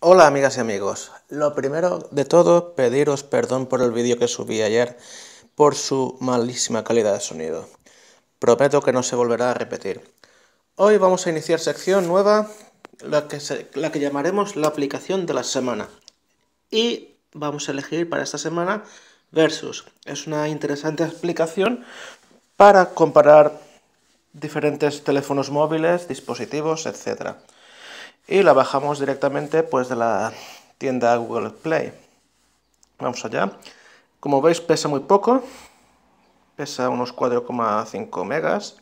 Hola amigas y amigos, lo primero de todo pediros perdón por el vídeo que subí ayer por su malísima calidad de sonido. Prometo que no se volverá a repetir. Hoy vamos a iniciar sección nueva, la que, llamaremos la aplicación de la semana. Y vamos a elegir para esta semana Versus. Es una interesante aplicación para comparar diferentes teléfonos móviles, dispositivos, etc. Y la bajamos directamente pues, de la tienda Google Play. Vamos allá. Como veis pesa muy poco, pesa unos 4,5 megas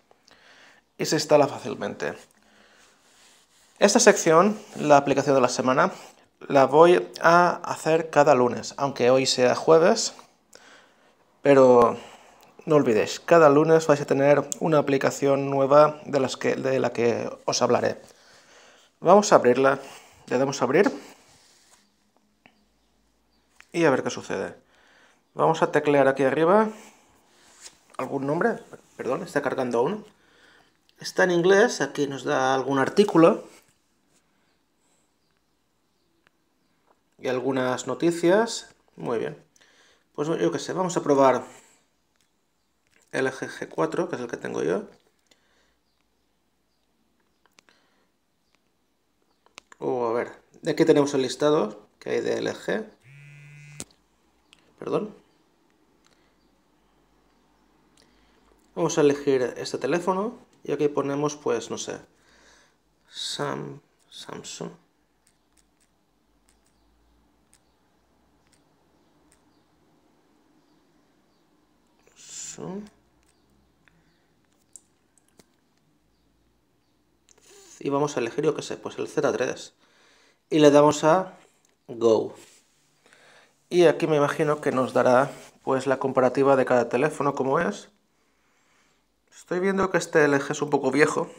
y se instala fácilmente. Esta sección, la aplicación de la semana, la voy a hacer cada lunes, aunque hoy sea jueves, pero no olvidéis, cada lunes vais a tener una aplicación nueva de, las que, de la que os hablaré. Vamos a abrirla. Le damos a abrir. Y a ver qué sucede. Vamos a teclear aquí arriba algún nombre. Perdón, está cargando aún. Está en inglés, aquí nos da algún artículo. Y algunas noticias. Muy bien. Pues yo qué sé, vamos a probar g 4 que es el que tengo yo. O a ver, aquí tenemos el listado que hay de LG. Perdón. Vamos a elegir este teléfono y aquí ponemos, pues, no sé, Sam, Samsung. Samsung. y vamos a elegir, yo que sé, pues el Z3. Y le damos a Go. Y aquí me imagino que nos dará pues la comparativa de cada teléfono, como es. Estoy viendo que este LG es un poco viejo.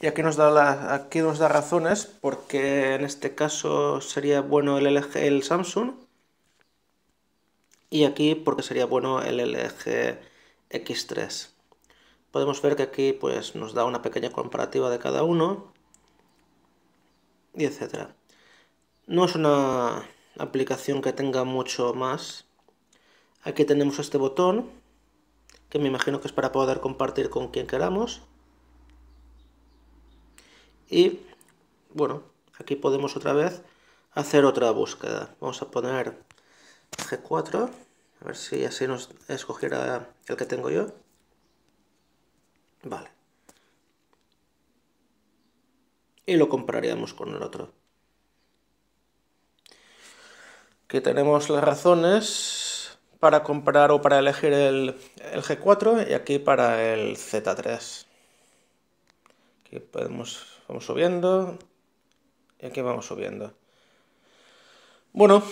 Y aquí nos da, aquí nos da razones, porque en este caso sería bueno el LG, el Samsung. Y aquí porque sería bueno el LG X3. Podemos ver que aquí pues, nos da una pequeña comparativa de cada uno y etcétera. No es una aplicación que tenga mucho más. Aquí tenemos este botón, que me imagino que es para poder compartir con quien queramos. Y bueno, aquí podemos otra vez hacer otra búsqueda. Vamos a poner G4, a ver si así nos escogiera el que tengo yo. Vale. Y lo compraríamos con el otro. Aquí tenemos las razones para comprar o para elegir el, el G4 y aquí para el Z3. Aquí podemos, vamos subiendo y aquí vamos subiendo. Bueno,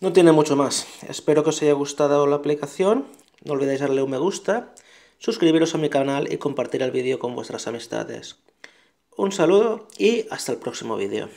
no tiene mucho más. Espero que os haya gustado la aplicación. No olvidéis darle un me gusta suscribiros a mi canal y compartir el vídeo con vuestras amistades. Un saludo y hasta el próximo vídeo.